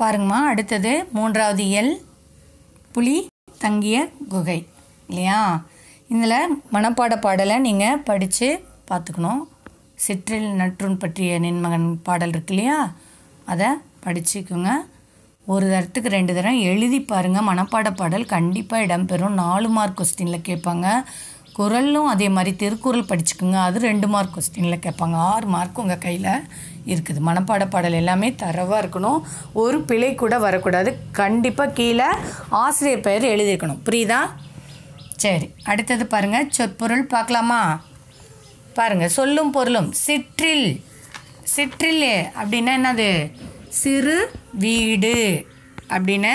பாருங்கம்மா அடுத்தது மூன்றாவது எல் புலி தங்கிய குகை இல்லையா இதில் மனப்பாட பாடலை நீங்கள் படித்து பார்த்துக்கணும் சிற்றில் நற்றுன் பற்றிய நின்மகன் பாடல் இருக்கு இல்லையா அதை படிச்சுக்கோங்க ஒரு தரத்துக்கு ரெண்டு தரம் எழுதி பாருங்கள் மனப்பாட பாடல் கண்டிப்பாக இடம்பெறும் நாலு மார்க் கொஸ்டினில் கேட்பாங்க குரலும் அதே மாதிரி திருக்குறள் படிச்சுக்கோங்க அது ரெண்டு மார்க் கொஸ்டினில் கேட்பாங்க ஆறு மார்க் உங்கள் கையில் இருக்குது மனப்பாட பாடல் எல்லாமே தரவாக இருக்கணும் ஒரு பிழை கூட வரக்கூடாது கண்டிப்பாக கீழே ஆசிரியர் பெயர் எழுதியிருக்கணும் புரியுதா சரி அடுத்தது பாருங்கள் சொற்பொருள் பார்க்கலாமா பாருங்கள் சொல்லும் பொருளும் சிற்றில் சிற்றில் அப்படின்னா என்னது சிறு வீடு அப்படின்னு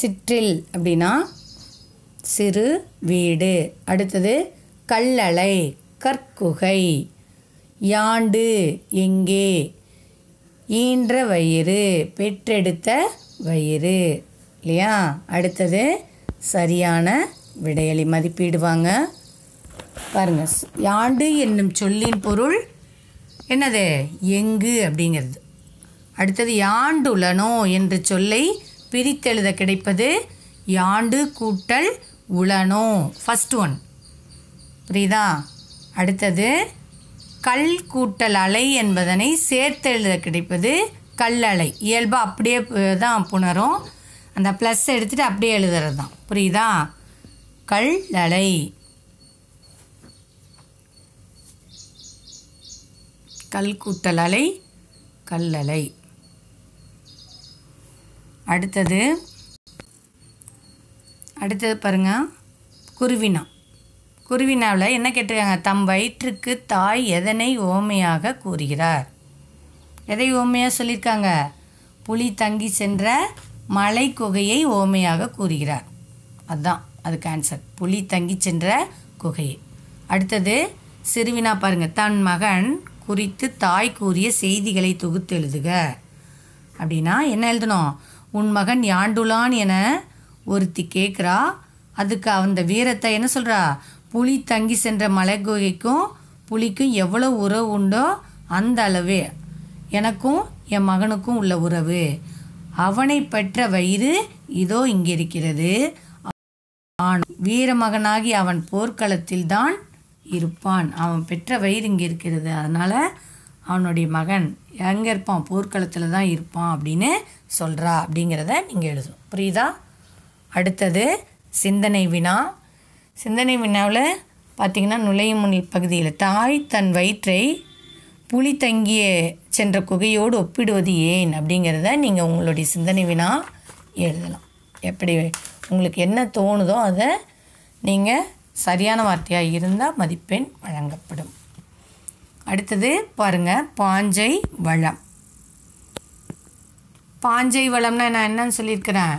சிற்றில் அப்படின்னா சிறு வீடு அடுத்தது கல்லளை கற்குகை யாண்டு எங்கே ஈன்ற வயிறு பெற்றெடுத்த வயிறு இல்லையா அடுத்தது சரியான விடையளி மதிப்பிடுவாங்க பாருங்க யாண்டு என்னும் சொல்லின் பொருள் என்னது எங்கு அப்படிங்கிறது அடுத்தது யாண்டுலனோ என்று சொல்லை பிரித்தெழுத கிடைப்பது யாண்டு கூட்டல் உளனோ ஃபஸ்ட் ஒன் புரியுதா அடுத்தது கல் கூட்டல் அலை என்பதனை சேர்த்தெழுத கிடைப்பது கல்லலை இயல்பாக அப்படியே தான் புணரும் அந்த ப்ளஸ் எடுத்துகிட்டு அப்படியே எழுதுறது தான் புரியுதா கல்லலை கல் கூட்டல் அலை கல்லலை அடுத்தது அடுத்தது பாருங்கள் குருவினா குருவினாவில் என்ன கேட்டிருக்காங்க தம் வயிற்றுக்கு தாய் எதனை ஓமையாக கூறுகிறார் எதை ஓமையாக சொல்லியிருக்காங்க புலி தங்கி சென்ற மலை குகையை ஓமையாக கூறுகிறார் அதுதான் அதுக்கு ஆன்சர் புலி தங்கி சென்ற குகையை அடுத்தது சிறுவினா பாருங்கள் தன் மகன் குறித்து தாய் கூறிய செய்திகளை தொகுத்து எழுதுக அப்படின்னா என்ன எழுதணும் உன் மகன் யாண்டுலான் என ஒருத்தி கேட்குறா அதுக்கு அந்த வீரத்தை என்ன சொல்கிறா புலி தங்கி சென்ற மலை குகைக்கும் புலிக்கும் எவ்வளோ உறவு உண்டோ அந்த அளவு எனக்கும் என் மகனுக்கும் உள்ள உறவு அவனை பெற்ற வயிறு இதோ இங்கே இருக்கிறது வீர வீரமகனாகி அவன் போர்க்களத்தில் தான் இருப்பான் அவன் பெற்ற வயிறு இங்கே இருக்கிறது அதனால் அவனுடைய மகன் எங்கே இருப்பான் போர்க்களத்தில் தான் இருப்பான் அப்படின்னு சொல்கிறா அப்படிங்கிறத நீங்கள் எழுதும் புரியுதா அடுத்தது சிந்தனை வினா சிந்தனை வினாவில் பார்த்திங்கன்னா நுழையும் முன் பகுதியில் தாய் தன் வயிற்றை புலி தங்கிய சென்ற குகையோடு ஒப்பிடுவது ஏன் அப்படிங்கிறத நீங்கள் உங்களுடைய சிந்தனை வினா எழுதலாம் எப்படி உங்களுக்கு என்ன தோணுதோ அதை நீங்கள் சரியான வார்த்தையாக இருந்தால் மதிப்பெண் வழங்கப்படும் அடுத்தது பாருங்கள் பாஞ்சை வளம் பாஞ்சை வளம்னா நான் என்னன்னு சொல்லியிருக்கிறேன்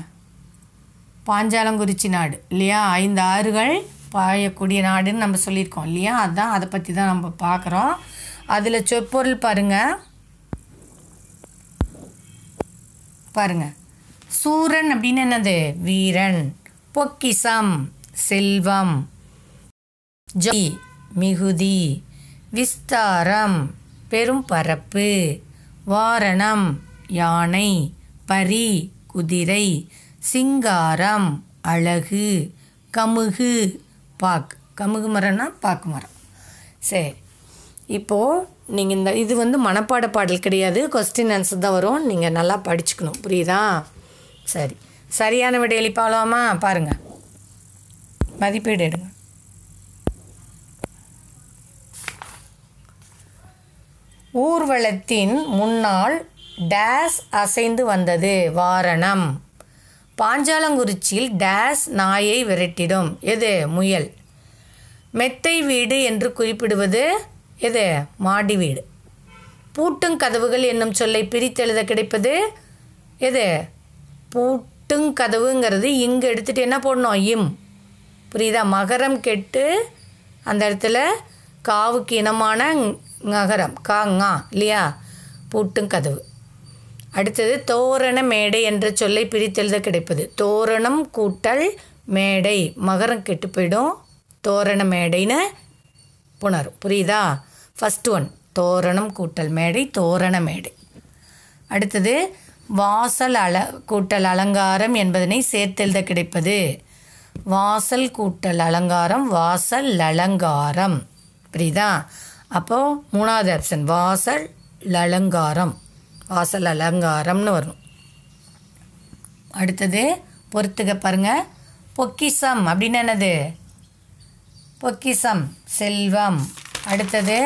பாஞ்சாலங்குறிச்சி நாடு இல்லையா ஐந்து ஆறுகள் பாயக்கூடிய நாடுன்னு நம்ம சொல்லியிருக்கோம் இல்லையா அதுதான் அதை பற்றி தான் நம்ம பார்க்குறோம் அதில் சொற்பொருள் பாருங்கள் பாருங்கள் சூரன் அப்படின்னு என்னது வீரன் பொக்கிசம் செல்வம் ஜி மிகுதி விஸ்தாரம் பெரும் பரப்பு வாரணம் யானை பரி குதிரை சிங்காரம் அழகு கமுகு பாக் கமுகு மரம்னா பாக்கு மரம் சரி இப்போது நீங்கள் இந்த இது வந்து மனப்பாட பாடல் கிடையாது கொஸ்டின் ஆன்சர் தான் வரும் நீங்கள் நல்லா படிச்சுக்கணும் புரியுதா சரி சரியான விட எழுப்பாலாமா பாருங்கள் மதிப்பீடு எடுங்க ஊர்வலத்தின் முன்னால் டேஸ் அசைந்து வந்தது வாரணம் பாஞ்சாலங்குறிச்சியில் டேஸ் நாயை விரட்டிடும் எது முயல் மெத்தை வீடு என்று குறிப்பிடுவது எது மாடி வீடு பூட்டும் கதவுகள் என்னும் சொல்லை பிரித்தெழுத கிடைப்பது எது பூட்டுங் கதவுங்கிறது இங்கே எடுத்துகிட்டு என்ன போடணும் இம் புரியுதா மகரம் கெட்டு அந்த இடத்துல காவுக்கு இனமான நகரம் காங்கா இல்லையா பூட்டும் கதவு அடுத்தது தோரண மேடை என்ற சொல்லை பிரித்தெழுத கிடைப்பது தோரணம் கூட்டல் மேடை மகரம் கெட்டு போயிடும் தோரண மேடைன்னு புணரும் புரியுதா ஃபஸ்ட் ஒன் தோரணம் கூட்டல் மேடை தோரண மேடை அடுத்தது வாசல் அல கூட்டல் அலங்காரம் என்பதனை சேர்த்தெழுத கிடைப்பது வாசல் கூட்டல் அலங்காரம் வாசல் அலங்காரம் புரியுதா அப்போது மூணாவது ஆப்ஷன் வாசல் லலங்காரம் வாசல் அலங்காரம்னு வரும் அடுத்தது பொறுத்துக்க பாருங்கள் பொக்கிசம் அப்படின்னு என்னது பொக்கிசம் செல்வம் அடுத்தது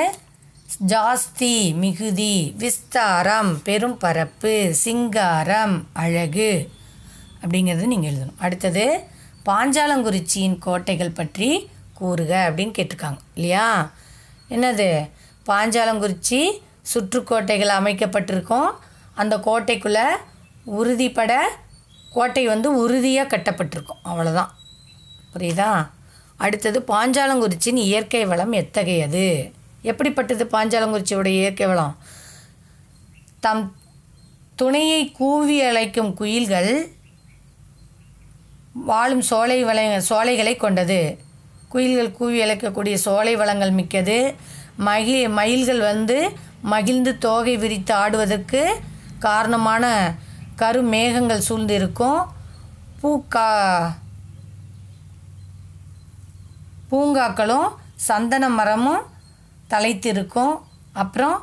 ஜாஸ்தி மிகுதி விஸ்தாரம் பெரும் பரப்பு சிங்காரம் அழகு அப்படிங்கிறது நீங்கள் எழுதணும் அடுத்தது பாஞ்சாலங்குறிச்சியின் கோட்டைகள் பற்றி கூறுக அப்படின்னு கேட்டிருக்காங்க இல்லையா என்னது பாஞ்சாலங்குறிச்சி சுற்றுக்கோட்டைகள் அமைக்கப்பட்டிருக்கும் அந்த கோட்டைக்குள்ளே உறுதிப்பட கோட்டை வந்து உறுதியாக கட்டப்பட்டிருக்கும் அவ்வளோதான் புரியுதா அடுத்தது பாஞ்சாலங்குறிச்சின் இயற்கை வளம் எத்தகையது எப்படிப்பட்டது பாஞ்சாலங்குறிச்சியோட இயற்கை வளம் தம் துணையை கூவி அழைக்கும் குயில்கள் வாழும் சோலை வள சோலைகளை கொண்டது குயில்கள் கூவி அழைக்கக்கூடிய சோலை வளங்கள் மிக்கது மகி மயில்கள் வந்து மகிழ்ந்து தோகை விரித்து ஆடுவதற்கு காரணமான கருமேகங்கள் சூழ்ந்திருக்கும் பூக்கா பூங்காக்களும் சந்தன மரமும் தலைத்திருக்கும் அப்புறம்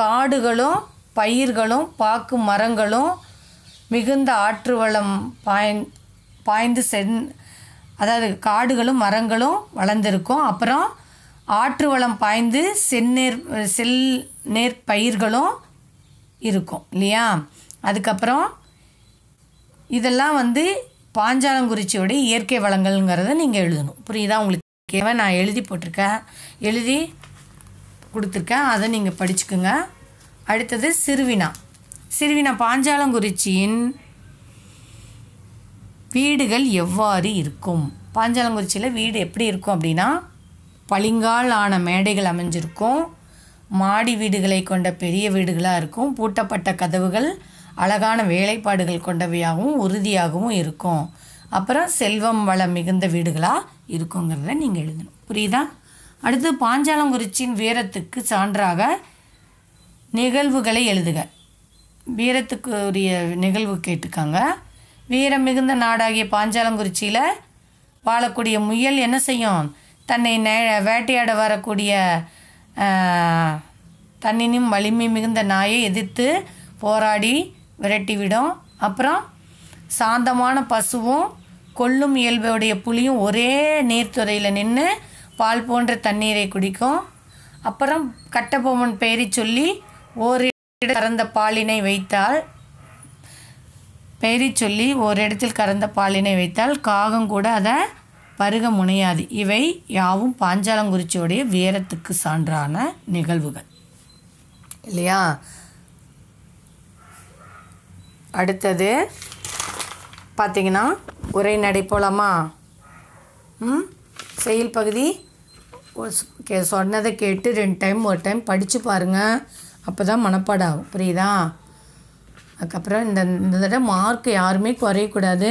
காடுகளும் பயிர்களும் பாக்கு மரங்களும் மிகுந்த ஆற்று வளம் பாய் பாய்ந்து சென் அதாவது காடுகளும் மரங்களும் வளர்ந்துருக்கும் அப்புறம் ஆற்று வளம் பாய்ந்து செந்நேர் செல் நேர் பயிர்களும் இருக்கும் இல்லையா அதுக்கப்புறம் இதெல்லாம் வந்து பாஞ்சாலங்குறிச்சியோடைய இயற்கை வளங்கள்ங்கிறத நீங்கள் எழுதணும் புரியுதா உங்களுக்கு கேவை நான் எழுதி போட்டிருக்கேன் எழுதி கொடுத்துருக்கேன் அதை நீங்கள் படிச்சுக்குங்க அடுத்தது சிறுவினா சிறுவினா பாஞ்சாலங்குறிச்சியின் வீடுகள் எவ்வாறு இருக்கும் பாஞ்சாலங்குறிச்சியில் வீடு எப்படி இருக்கும் அப்படின்னா பளிங்கால் ஆன மேடைகள் அமைஞ்சிருக்கும் மாடி வீடுகளை கொண்ட பெரிய வீடுகளாக இருக்கும் பூட்டப்பட்ட கதவுகள் அழகான வேலைப்பாடுகள் கொண்டவையாகவும் உறுதியாகவும் இருக்கும் அப்புறம் செல்வம் வளம் மிகுந்த வீடுகளாக இருக்குங்கிறத நீங்கள் எழுதணும் புரியுதா அடுத்து பாஞ்சாலங்குறிச்சியின் வீரத்துக்கு சான்றாக நிகழ்வுகளை எழுதுக வீரத்துக்கு உரிய நிகழ்வு கேட்டிருக்காங்க வீரம் மிகுந்த நாடாகிய பாஞ்சாலங்குறிச்சியில் வாழக்கூடிய முயல் என்ன செய்யும் தன்னை நே வேட்டையாட வரக்கூடிய தன்னினும் வலிமை மிகுந்த நாயை எதிர்த்து போராடி விரட்டிவிடும் அப்புறம் சாந்தமான பசுவும் கொல்லும் இயல்புடைய புளியும் ஒரே நீர்த்துறையில் நின்று பால் போன்ற தண்ணீரை குடிக்கும் அப்புறம் கட்டபொம்மன் பெயரை சொல்லி ஓரிட கறந்த பாலினை வைத்தால் பெயரை சொல்லி ஓரிடத்தில் கறந்த பாலினை வைத்தால் காகம் கூட அதை பருக முனையாது இவை யாவும் பாஞ்சாலங்குறிச்சியுடைய வீரத்துக்கு சான்றான நிகழ்வுகள் இல்லையா அடுத்தது பார்த்திங்கன்னா நடை போலாமா ம் செயல் பகுதி கே சொன்னதை கேட்டு ரெண்டு டைம் ஒரு டைம் படித்து பாருங்கள் அப்போ தான் மனப்பாடாகும் புரியுதா அதுக்கப்புறம் இந்த இந்த தடவை மார்க் யாருமே குறையக்கூடாது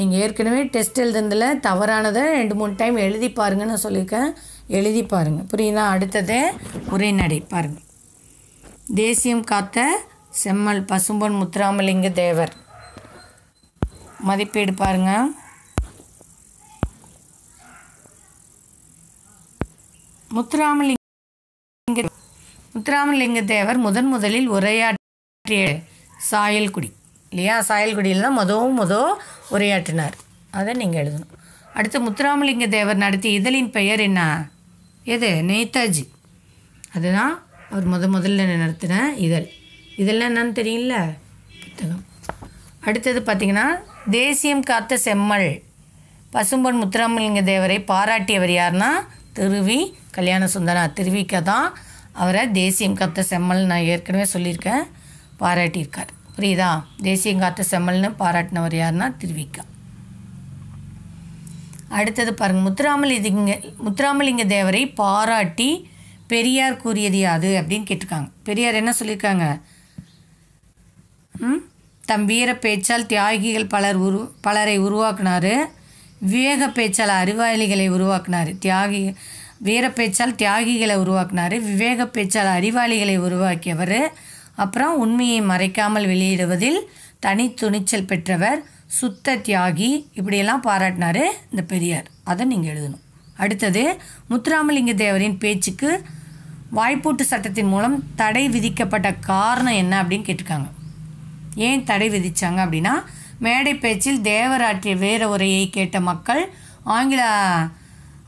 நீங்கள் ஏற்கனவே டெஸ்ட் எழுதுனதில் தவறானதை ரெண்டு மூணு டைம் எழுதி பாருங்கன்னு சொல்லியிருக்கேன் எழுதி பாருங்கள் புரியுதா அடுத்தது உரைநடை பாருங்கள் தேசியம் காத்த செம்மல் பசும்பொன் முத்துராமலிங்க தேவர் மதிப்பீடு பாருங்கள் முத்துராமலிங்க முத்துராமலிங்க தேவர் முதன் முதலில் உரையாற்றிய சாயல்குடி இல்லையா சாயல்குடியில் தான் மொதவும் மொதல் உரையாற்றினார் அதை நீங்கள் எழுதணும் அடுத்து முத்துராமலிங்க தேவர் நடத்திய இதழின் பெயர் என்ன எது நேதாஜி அதுதான் அவர் முத முதல்ல நடத்தின இதழ் இதெல்லாம் என்னன்னு தெரியல புத்தகம் அடுத்தது பார்த்திங்கன்னா தேசியம் காத்த செம்மல் பசும்பொன் முத்துராமலிங்க தேவரை பாராட்டியவர் யாருன்னா திருவி கல்யாண சுந்தரா திருவிக்க தான் அவரை தேசியம் காத்த செம்மல் நான் ஏற்கனவே சொல்லியிருக்கேன் பாராட்டியிருக்கார் புரியுதா தேசியங்காட்டு செம்மல்னு பாராட்டினவர் யாருன்னா திருவிக்கா அடுத்தது பாருங்க முத்துராமலிங்க முத்துராமலிங்க தேவரை பாராட்டி பெரியார் கூறியது யாது அப்படின்னு கேட்டிருக்காங்க பெரியார் என்ன சொல்லியிருக்காங்க தம் வீர பேச்சால் தியாகிகள் பலர் உரு பலரை உருவாக்குனார் விவேக பேச்சால் அறிவாளிகளை உருவாக்குனார் தியாகி வீர பேச்சால் தியாகிகளை உருவாக்குனார் விவேக பேச்சால் அறிவாளிகளை உருவாக்கியவர் அப்புறம் உண்மையை மறைக்காமல் வெளியிடுவதில் தனி துணிச்சல் பெற்றவர் சுத்த தியாகி இப்படியெல்லாம் பாராட்டினார் இந்த பெரியார் அதை நீங்கள் எழுதணும் அடுத்தது முத்துராமலிங்க தேவரின் பேச்சுக்கு வாய்ப்பூட்டு சட்டத்தின் மூலம் தடை விதிக்கப்பட்ட காரணம் என்ன அப்படின்னு கேட்டிருக்காங்க ஏன் தடை விதித்தாங்க அப்படின்னா மேடை பேச்சில் தேவராற்றிய வேற உரையை கேட்ட மக்கள் ஆங்கில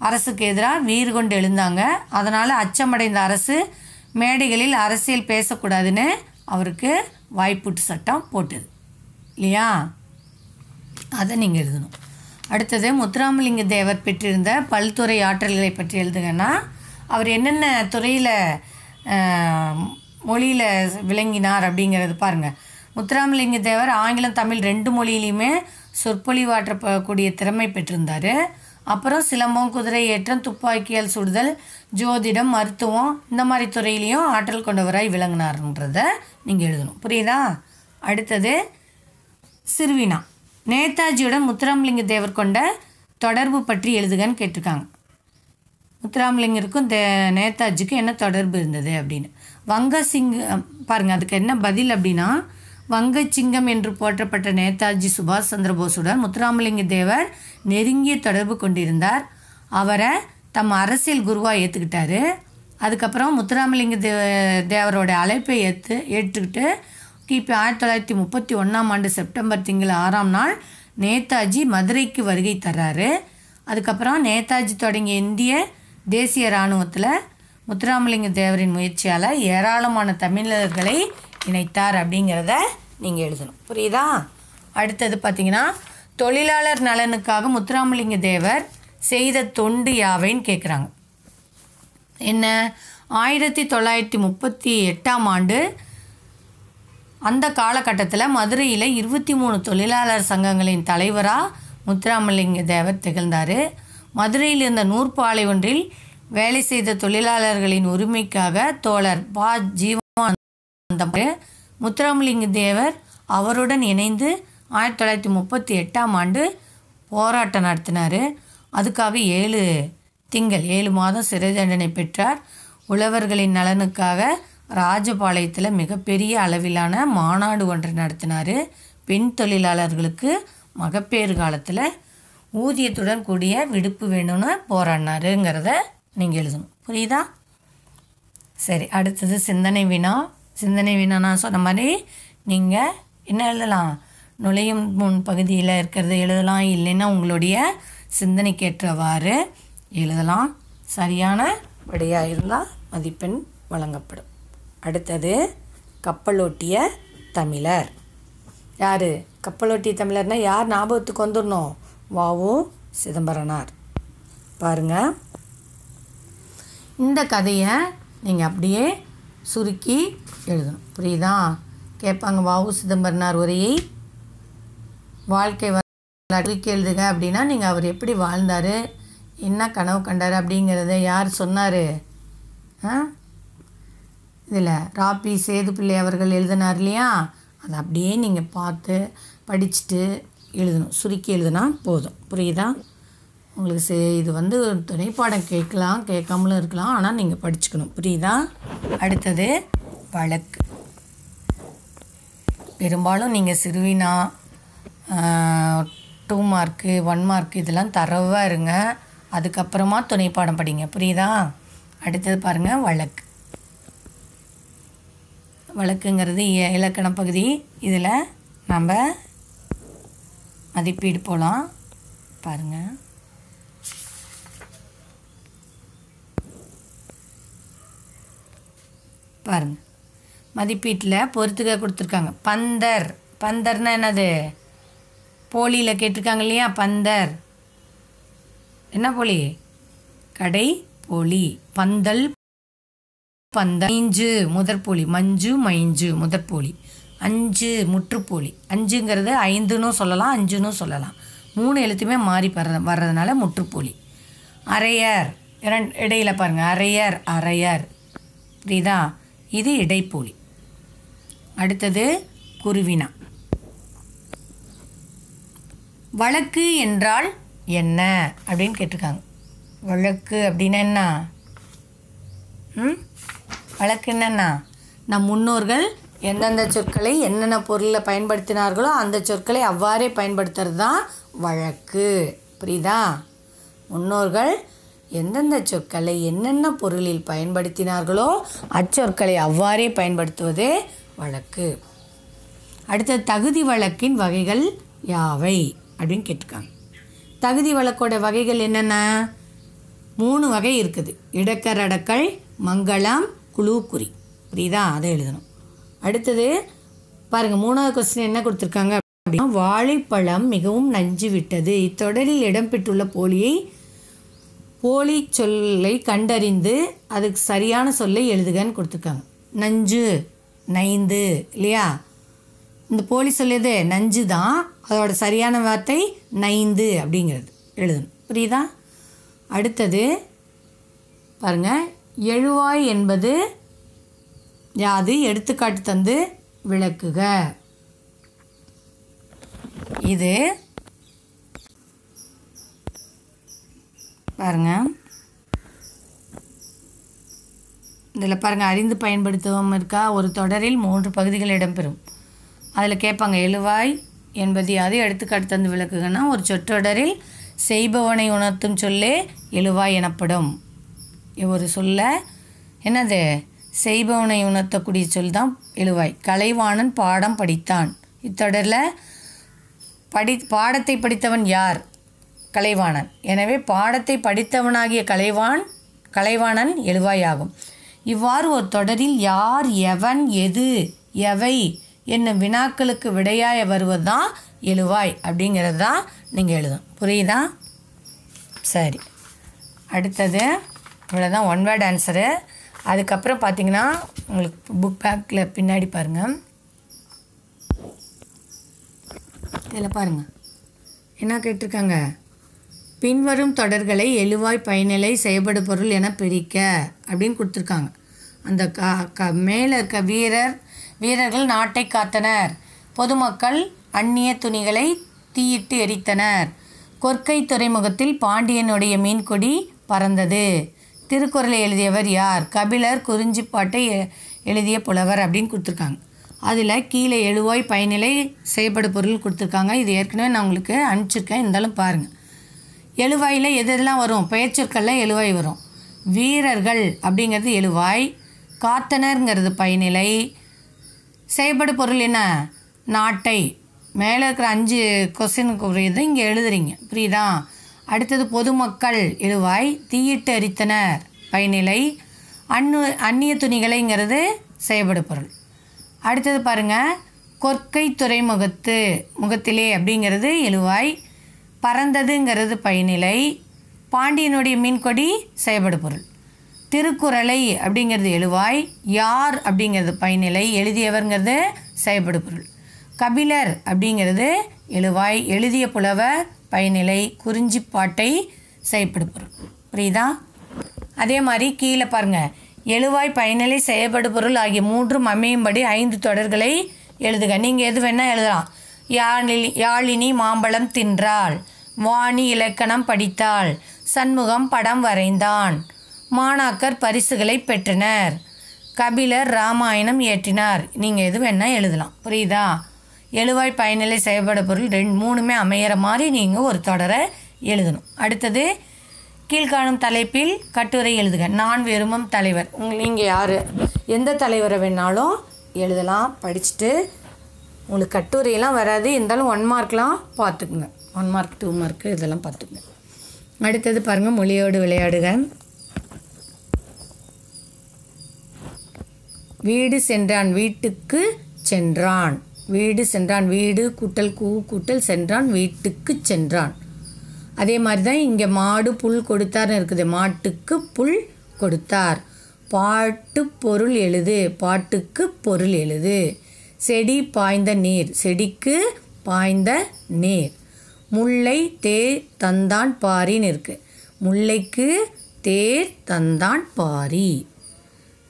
அரசுக்கு எதிராக வீறு கொண்டு எழுந்தாங்க அதனால் அச்சமடைந்த அரசு மேடைகளில் அரசியல் பேசக்கூடாதுன்னு அவருக்கு வாய்ப்புட்டு சட்டம் போட்டது இல்லையா அதை நீங்கள் எழுதணும் அடுத்தது முத்துராமலிங்க தேவர் பெற்றிருந்த பல்துறை ஆற்றல்களை பற்றி எழுதுங்கன்னா அவர் என்னென்ன துறையில் மொழியில் விளங்கினார் அப்படிங்கிறது பாருங்கள் முத்துராமலிங்க தேவர் ஆங்கிலம் தமிழ் ரெண்டு மொழியிலையுமே சொற்பொழிவாற்றப்படக்கூடிய திறமை பெற்றிருந்தார் அப்புறம் சிலம்பம் குதிரை ஏற்றம் துப்பாக்கியால் சுடுதல் ஜோதிடம் மருத்துவம் இந்த மாதிரி துறையிலையும் ஆற்றல் கொண்டவராய் விளங்கினார்ன்றத நீங்கள் எழுதணும் புரியுதா அடுத்தது சிறுவினா நேதாஜியுடன் முத்துராமலிங்க தேவர் கொண்ட தொடர்பு பற்றி எழுதுகன்னு கேட்டிருக்காங்க முத்துராமலிங்கருக்கும் தே நேதாஜிக்கும் என்ன தொடர்பு இருந்தது அப்படின்னு வங்க சிங் பாருங்கள் அதுக்கு என்ன பதில் அப்படின்னா வங்கச்சிங்கம் என்று போற்றப்பட்ட நேதாஜி சுபாஷ் சந்திரபோஸுடன் முத்துராமலிங்க தேவர் நெருங்கிய தொடர்பு கொண்டிருந்தார் அவரை தம் அரசியல் குருவாக ஏற்றுக்கிட்டாரு அதுக்கப்புறம் முத்துராமலிங்க தேவ தேவரோட அழைப்பை ஏற்று ஏற்றுக்கிட்டு கிபி ஆயிரத்தி தொள்ளாயிரத்தி முப்பத்தி ஒன்றாம் ஆண்டு செப்டம்பர் திங்கள் ஆறாம் நாள் நேதாஜி மதுரைக்கு வருகை தர்றாரு அதுக்கப்புறம் நேதாஜி தொடங்கிய இந்திய தேசிய இராணுவத்தில் முத்துராமலிங்க தேவரின் முயற்சியால் ஏராளமான தமிழர்களை இணைத்தார் அப்படிங்கிறத நீங்கள் எழுதணும் புரியுதா அடுத்தது பார்த்தீங்கன்னா தொழிலாளர் நலனுக்காக முத்துராமலிங்க தேவர் செய்த தொண்டு யாவைன்னு கேட்குறாங்க என்ன ஆயிரத்தி தொள்ளாயிரத்தி முப்பத்தி எட்டாம் ஆண்டு அந்த காலகட்டத்தில் மதுரையில் இருபத்தி மூணு தொழிலாளர் சங்கங்களின் தலைவராக முத்துராமலிங்க தேவர் திகழ்ந்தார் மதுரையில் இருந்த நூற்பாலை ஒன்றில் வேலை செய்த தொழிலாளர்களின் உரிமைக்காக தோழர் பா ஜீவ அந்த முத்துராமலிங்க தேவர் அவருடன் இணைந்து ஆயிரத்தி தொள்ளாயிரத்தி முப்பத்தி எட்டாம் ஆண்டு போராட்டம் நடத்தினார் அதுக்காக ஏழு திங்கள் ஏழு மாதம் சிறை தண்டனை பெற்றார் உழவர்களின் நலனுக்காக ராஜபாளையத்தில் மிகப்பெரிய அளவிலான மாநாடு ஒன்று நடத்தினார் பெண் தொழிலாளர்களுக்கு மகப்பேறு காலத்தில் ஊதியத்துடன் கூடிய விடுப்பு வேணும்னு போராடினாருங்கிறத நீங்கள் எழுதணும் புரியுதா சரி அடுத்தது சிந்தனை வினா சிந்தனை வீணானா சொன்ன மாதிரி நீங்கள் என்ன எழுதலாம் நுழையும் முன் பகுதியில் இருக்கிறத எழுதலாம் இல்லைன்னா உங்களுடைய சிந்தனைக்கேற்றவாறு எழுதலாம் சரியான விடையாக இருந்தால் மதிப்பெண் வழங்கப்படும் அடுத்தது கப்பலோட்டிய தமிழர் யார் கப்பலோட்டிய தமிழர்னால் யார் ஞாபகத்துக்கு வந்துடணும் வாவு சிதம்பரனார் பாருங்கள் இந்த கதையை நீங்கள் அப்படியே சுருக்கி எழுதணும் புரியுதா கேட்பாங்க வாவு சிதம்பரனார் உரையை வாழ்க்கை வரலாற்றுக்கு எழுதுக அப்படின்னா நீங்கள் அவர் எப்படி வாழ்ந்தார் என்ன கனவு கண்டார் அப்படிங்கிறத யார் சொன்னார் ஆ இதில் சேது சேதுப்பிள்ளை அவர்கள் எழுதினார் இல்லையா அதை அப்படியே நீங்கள் பார்த்து படிச்சுட்டு எழுதணும் சுருக்கி எழுதுனா போதும் புரியுதா உங்களுக்கு சே இது வந்து துணைப்பாடம் கேட்கலாம் கேட்காமலும் இருக்கலாம் ஆனால் நீங்கள் படிச்சுக்கணும் புரியுதா அடுத்தது வழக்கு பெரும்பாலும் நீங்கள் சிறுவினா டூ மார்க்கு ஒன் மார்க்கு இதெல்லாம் தரவாக இருங்க அதுக்கப்புறமா துணைப்பாடம் படிங்க புரியுதா அடுத்தது பாருங்கள் வழக்கு வழக்குங்கிறது இலக்கண பகுதி இதில் நம்ம மதிப்பீடு போகலாம் பாருங்கள் பாருங்கள் மதிப்பீட்டில் பொறுத்துக்க கொடுத்துருக்காங்க பந்தர் பந்தர்னா என்னது போலியில் கேட்டிருக்காங்க இல்லையா பந்தர் என்ன போலி கடை போலி பந்தல் பந்தல் மைஞ்சு முதற்போலி மஞ்சு மைஞ்சு முதற்போலி அஞ்சு முற்றுப்போலி அஞ்சுங்கிறது ஐந்துன்னு சொல்லலாம் அஞ்சுன்னு சொல்லலாம் மூணு எழுத்துமே மாறி வர்ற வர்றதுனால முற்றுப்போலி அரையர் இரண்டு இடையில் பாருங்கள் அரையர் அரையர் புரியுதா இது இடைப்போலி அடுத்தது குருவினா வழக்கு என்றால் என்ன அப்படின்னு கேட்டிருக்காங்க வழக்கு அப்படின்னா என்ன வழக்கு என்னென்னா நம் முன்னோர்கள் எந்தெந்த சொற்களை என்னென்ன பொருளில் பயன்படுத்தினார்களோ அந்த சொற்களை அவ்வாறே பயன்படுத்துறது தான் வழக்கு புரியுதா முன்னோர்கள் எந்தெந்த சொற்களை என்னென்ன பொருளில் பயன்படுத்தினார்களோ அச்சொற்களை அவ்வாறே பயன்படுத்துவது வழக்கு அடுத்த தகுதி வழக்கின் வகைகள் யாவை அப்படின்னு கேட்டிருக்காங்க தகுதி வழக்கோட வகைகள் என்னென்ன மூணு வகை இருக்குது இடக்கரடக்கல் மங்களம் குழுக்குறி புரியுதா அதை எழுதணும் அடுத்தது பாருங்கள் மூணாவது கொஸ்டின் என்ன கொடுத்துருக்காங்க அப்படின்னா வாழைப்பழம் மிகவும் நஞ்சு விட்டது இத்தொடரில் இடம்பெற்றுள்ள போலியை போலி சொல்லை கண்டறிந்து அதுக்கு சரியான சொல்லை எழுதுகன்னு கொடுத்துருக்காங்க நஞ்சு நைந்து இல்லையா இந்த போலி சொல்லியது நஞ்சு தான் அதோட சரியான வார்த்தை நைந்து அப்படிங்கிறது எழுதணும் புரியுதா அடுத்தது பாருங்கள் எழுவாய் என்பது யாது எடுத்துக்காட்டு தந்து விளக்குக இது பாருங்கள் இதில் பாருங்கள் அறிந்து பயன்படுத்தவும் இருக்கா ஒரு தொடரில் மூன்று பகுதிகள் இடம்பெறும் அதில் கேட்பாங்க எழுவாய் என்பது யாரையும் எடுத்துக்காட்டு தந்து விளக்குங்கன்னா ஒரு சொற்றொடரில் செய்பவனை உணர்த்தும் சொல்லே எழுவாய் எனப்படும் ஒரு சொல்ல என்னது செய்பவனை உணர்த்தக்கூடிய சொல் தான் எழுவாய் கலைவாணன் பாடம் படித்தான் இத்தொடரில் படி பாடத்தை படித்தவன் யார் கலைவாணன் எனவே பாடத்தை படித்தவனாகிய கலைவான் கலைவாணன் எழுவாயாகும் இவ்வாறு ஒரு தொடரில் யார் எவன் எது எவை என்னும் வினாக்களுக்கு விடையாய வருவது தான் எழுவாய் அப்படிங்கிறது தான் நீங்கள் எழுதும் புரியுதா சரி அடுத்தது இவ்வளோதான் ஒன் வேர்ட் ஆன்சரு அதுக்கப்புறம் பார்த்தீங்கன்னா உங்களுக்கு புக் பேக்கில் பின்னாடி பாருங்கள் இதில் பாருங்கள் என்ன கேட்டிருக்காங்க பின்வரும் தொடர்களை எழுவாய் பயனிலை செயல்படு பொருள் என பிரிக்க அப்படின்னு கொடுத்துருக்காங்க அந்த கா க மேலே இருக்க வீரர் வீரர்கள் நாட்டை காத்தனர் பொதுமக்கள் அந்நிய துணிகளை தீயிட்டு எரித்தனர் கொற்கை துறைமுகத்தில் பாண்டியனுடைய மீன்கொடி பறந்தது திருக்குறளை எழுதியவர் யார் கபிலர் குறிஞ்சிப்பாட்டை எழுதிய புலவர் அப்படின்னு கொடுத்துருக்காங்க அதில் கீழே எழுவாய் பயனிலை செயல்படு பொருள் கொடுத்துருக்காங்க இது ஏற்கனவே நான் உங்களுக்கு அனுப்பிச்சிருக்கேன் இருந்தாலும் பாருங்கள் எழுவாயில் எது எதெல்லாம் வரும் பெயர்ச்சொற்களில் எழுவாய் வரும் வீரர்கள் அப்படிங்கிறது எழுவாய் காத்தனருங்கிறது பயனிலை செயல்படு பொருள் என்ன நாட்டை மேலே இருக்கிற அஞ்சு கொஸ்டினுக்கு உரியது இங்கே எழுதுறீங்க புரியுதா அடுத்தது பொதுமக்கள் எழுவாய் தீயிட்டு அரித்தனர் பயனிலை அந்நு அந்நிய துணிகளைங்கிறது செயல்படு பொருள் அடுத்தது பாருங்கள் கொற்கை துறைமுகத்து முகத்திலே அப்படிங்கிறது எழுவாய் பறந்ததுங்கிறது பயனிலை பாண்டியனுடைய மீன்கொடி செயல்படு பொருள் திருக்குறளை அப்படிங்கிறது எழுவாய் யார் அப்படிங்கிறது பயனிலை எழுதியவர்ங்கிறது செயல்படு பொருள் கபிலர் அப்படிங்கிறது எழுவாய் எழுதிய புலவர் பயனிலை குறிஞ்சிப்பாட்டை செயல்படு பொருள் புரியுதா அதே மாதிரி கீழே பாருங்கள் எழுவாய் பயனிலை செயல்படு பொருள் ஆகிய மூன்றும் அமையும்படி ஐந்து தொடர்களை எழுதுக நீங்கள் எது வேணால் எழுதலாம் யாழினி மாம்பழம் தின்றாள் வாணி இலக்கணம் படித்தாள் சண்முகம் படம் வரைந்தான் மாணாக்கர் பரிசுகளை பெற்றனர் கபிலர் ராமாயணம் இயற்றினார் நீங்கள் எது வேணால் எழுதலாம் புரியுதா எழுவாய் பயனிலை செயல்பட பொருள் ரெண்டு மூணுமே அமையிற மாதிரி நீங்கள் ஒரு தொடரை எழுதணும் அடுத்தது கீழ்காணும் தலைப்பில் கட்டுரை எழுதுக நான் விரும்பும் தலைவர் உங்கள் நீங்கள் யார் எந்த தலைவரை வேணாலும் எழுதலாம் படிச்சுட்டு உங்களுக்கு கட்டுரையெல்லாம் வராது இருந்தாலும் ஒன் மார்க்லாம் பார்த்துக்குங்க ஒன் மார்க் டூ மார்க்கு இதெல்லாம் பார்த்துங்க அடுத்தது பாருங்கள் மொழியோடு விளையாடுக வீடு சென்றான் வீட்டுக்கு சென்றான் வீடு சென்றான் வீடு கூட்டல் கூ கூட்டல் சென்றான் வீட்டுக்கு சென்றான் அதே மாதிரி தான் இங்கே மாடு புல் கொடுத்தார்னு இருக்குது மாட்டுக்கு புல் கொடுத்தார் பாட்டு பொருள் எழுது பாட்டுக்கு பொருள் எழுது செடி பாய்ந்த நீர் செடிக்கு பாய்ந்த நீர் முல்லை தேர் தந்தான் பாரின்னு இருக்குது முல்லைக்கு தேர் தந்தான் பாரி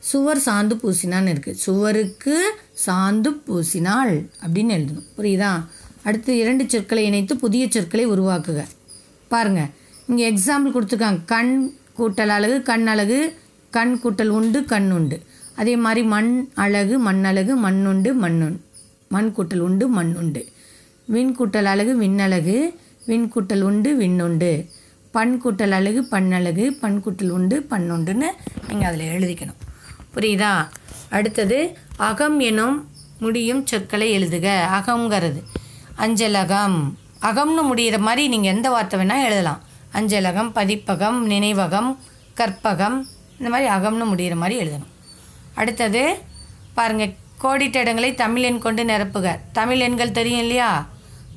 சுவர் சாந்து பூசினான்னு இருக்குது சுவருக்கு சாந்து பூசினாள் அப்படின்னு எழுதணும் புரியுதா அடுத்து இரண்டு சொற்களை இணைத்து புதிய சொற்களை உருவாக்குக பாருங்கள் இங்கே எக்ஸாம்பிள் கொடுத்துருக்காங்க கண் கூட்டல் அழகு கண் அழகு கண் கூட்டல் உண்டு கண் உண்டு அதே மாதிரி மண் அழகு மண் அழகு மண்ணுண்டு மண்ணுண்டு மண் கூட்டல் உண்டு மண் உண்டு விண்கூட்டல் அழகு விண்ணழகு விண்கூட்டல் உண்டு விண்ணுண்டு பண்கூட்டல் அழகு பண்ணழகு பண்கூட்டல் உண்டு பண்ணுண்டுன்னு நீங்கள் அதில் எழுதிக்கணும் புரியுதா அடுத்தது அகம் எனும் முடியும் சொற்களை எழுதுக அகங்கிறது அஞ்சலகம் அகம்னு முடிகிற மாதிரி நீங்கள் எந்த வார்த்தை வேணால் எழுதலாம் அஞ்சலகம் பதிப்பகம் நினைவகம் கற்பகம் இந்த மாதிரி அகம்னு முடிகிற மாதிரி எழுதணும் அடுத்தது பாருங்கள் கோடிட்ட இடங்களை தமிழ் எண் கொண்டு நிரப்புக தமிழ் எண்கள் தெரியும் இல்லையா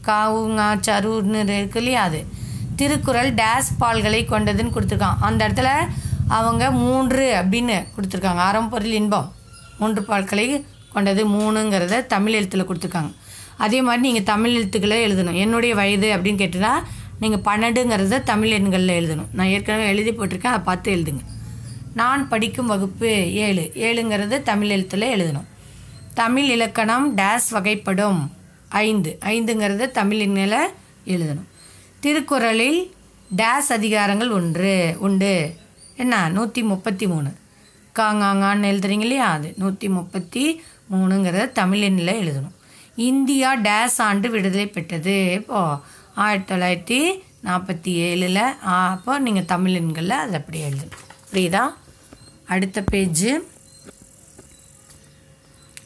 காவுங்க ஙா இருக்கு இல்லையா அது திருக்குறள் டேஸ் பால்களை கொண்டதுன்னு கொடுத்துருக்கான் அந்த இடத்துல அவங்க மூன்று அப்படின்னு கொடுத்துருக்காங்க அறம்பொருள் இன்பம் மூன்று பால்களை கொண்டது மூணுங்கிறத தமிழ் எழுத்தில் கொடுத்துருக்காங்க அதே மாதிரி நீங்கள் தமிழ் எழுத்துக்களை எழுதணும் என்னுடைய வயது அப்படின்னு கேட்டுனா நீங்கள் பன்னெண்டுங்கிறத தமிழ் எண்களில் எழுதணும் நான் ஏற்கனவே எழுதி போட்டிருக்கேன் அதை பார்த்து எழுதுங்க நான் படிக்கும் வகுப்பு ஏழு ஏழுங்கிறது தமிழ் எழுத்தில் எழுதணும் தமிழ் இலக்கணம் டேஸ் வகைப்படும் ஐந்து ஐந்துங்கிறத தமிழில் எழுதணும் திருக்குறளில் டேஸ் அதிகாரங்கள் ஒன்று உண்டு என்ன நூற்றி முப்பத்தி மூணு காங்காங்கான்னு எழுதுறீங்க இல்லையா அது நூற்றி முப்பத்தி மூணுங்கிறத தமிழெண்ணில் எழுதணும் இந்தியா டேஸ் ஆண்டு விடுதலை பெற்றது இப்போது ஆயிரத்தி தொள்ளாயிரத்தி நாற்பத்தி ஏழில் அப்போ நீங்கள் தமிழெண்களில் அதை அப்படி எழுதணும் புரியுதா அடுத்த பேஜு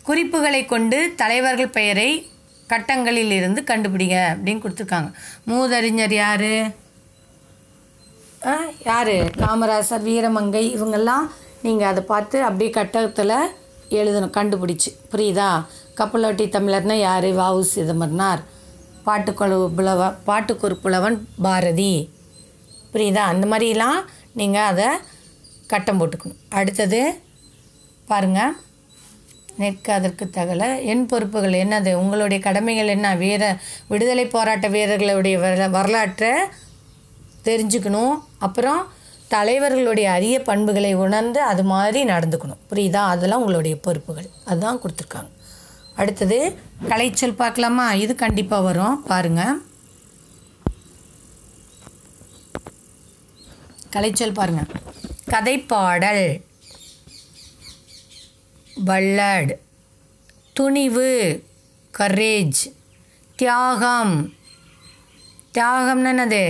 குறிப்புகளை கொண்டு தலைவர்கள் பெயரை கட்டங்களில் இருந்து கண்டுபிடிங்க அப்படின்னு கொடுத்துருக்காங்க மூதறிஞர் யார் யார் காமராசர் வீரமங்கை இவங்கெல்லாம் நீங்கள் அதை பார்த்து அப்படியே கட்டத்தில் எழுதணும் கண்டுபிடிச்சி புரியுதா கப்பலோட்டி தமிழர்னா யார் வாவு சிதம்பரனார் பாட்டுக்குழு புலவ பாட்டுக்குறு புலவன் பாரதி புரியுதா அந்த மாதிரிலாம் நீங்கள் அதை கட்டம் போட்டுக்கணும் அடுத்தது பாருங்கள் நிற்க அதற்கு தகல என் பொறுப்புகள் என்னது உங்களுடைய கடமைகள் என்ன வீர விடுதலை போராட்ட வீரர்களுடைய வரலாற்றை தெரிஞ்சுக்கணும் அப்புறம் தலைவர்களுடைய அரிய பண்புகளை உணர்ந்து அது மாதிரி நடந்துக்கணும் புரியுதா அதெல்லாம் உங்களுடைய பொறுப்புகள் அதுதான் கொடுத்துருக்காங்க அடுத்தது கலைச்சல் பார்க்கலாமா இது கண்டிப்பாக வரும் பாருங்கள் கலைச்சல் பாருங்கள் கதைப்பாடல் பல்லட் துணிவு கரேஜ் தியாகம் தியாகம்னு என்னது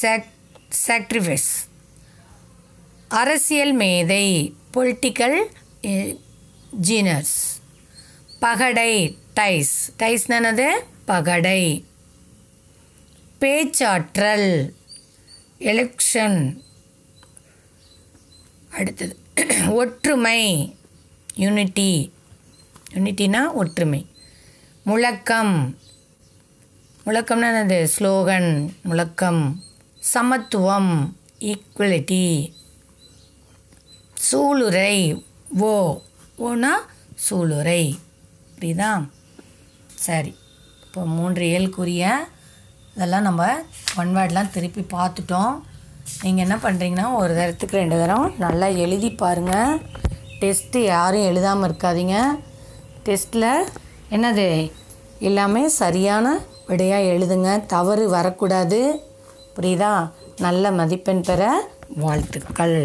சாக் சாக்ரிஃபைஸ் அரசியல் மேதை பொலிட்டிக்கல் ஜீனர்ஸ் eh, பகடை டைஸ் டைஸ் என்னது பகடை பேச்சாற்றல் எலெக்ஷன் அடுத்தது ஒற்றுமை யூனிட்டி யூனிட்டினா ஒற்றுமை முழக்கம் முழக்கம்னா என்னது ஸ்லோகன் முழக்கம் சமத்துவம் ஈக்குவலிட்டி சூளுரை ஓ ஓனா சூளுரை புரியுதா சரி இப்போ மூன்று ஏழுக்குரிய இதெல்லாம் நம்ம பண்பாடெலாம் திருப்பி பார்த்துட்டோம் நீங்கள் என்ன பண்ணுறீங்கன்னா ஒரு தரத்துக்கு ரெண்டு தரம் நல்லா எழுதி பாருங்கள் டெஸ்ட்டு யாரும் எழுதாமல் இருக்காதீங்க டெஸ்ட்டில் என்னது எல்லாமே சரியான விடையாக எழுதுங்க தவறு வரக்கூடாது புரியுதா நல்ல மதிப்பெண் பெற வாழ்த்துக்கள்